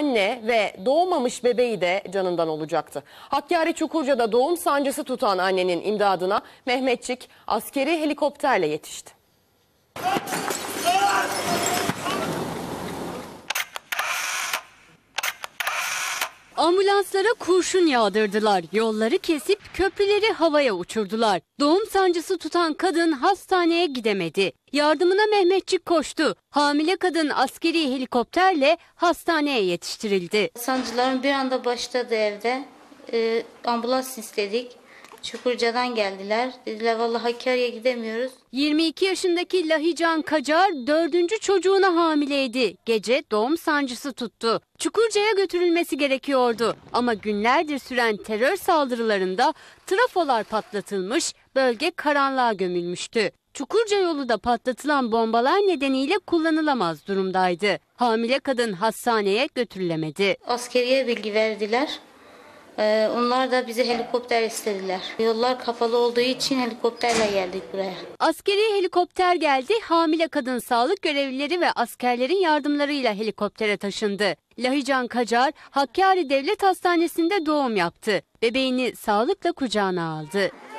anne ve doğmamış bebeği de canından olacaktı. Hakkari Çukurca'da doğum sancısı tutan annenin imdadına Mehmetçik askeri helikopterle yetişti. Ambulanslara kurşun yağdırdılar. Yolları kesip köprüleri havaya uçurdular. Doğum sancısı tutan kadın hastaneye gidemedi. Yardımına Mehmetçik koştu. Hamile kadın askeri helikopterle hastaneye yetiştirildi. Sancılarım bir anda başladı evde. Ee, ambulans istedik. Çukurca'dan geldiler. Dediler vallahi Hakkari'ye gidemiyoruz. 22 yaşındaki Lahican Kacar dördüncü çocuğuna hamileydi. Gece doğum sancısı tuttu. Çukurca'ya götürülmesi gerekiyordu. Ama günlerdir süren terör saldırılarında trafolar patlatılmış, bölge karanlığa gömülmüştü. Çukurca yolu da patlatılan bombalar nedeniyle kullanılamaz durumdaydı. Hamile kadın hastaneye götürülemedi. Askeriye bilgi verdiler. Ee, onlar da bize helikopter istediler. Yollar kapalı olduğu için helikopterle geldik buraya. Askeri helikopter geldi. Hamile kadın sağlık görevlileri ve askerlerin yardımlarıyla helikoptere taşındı. Lahican Kacar, Hakkari Devlet Hastanesi'nde doğum yaptı. Bebeğini sağlıkla kucağına aldı.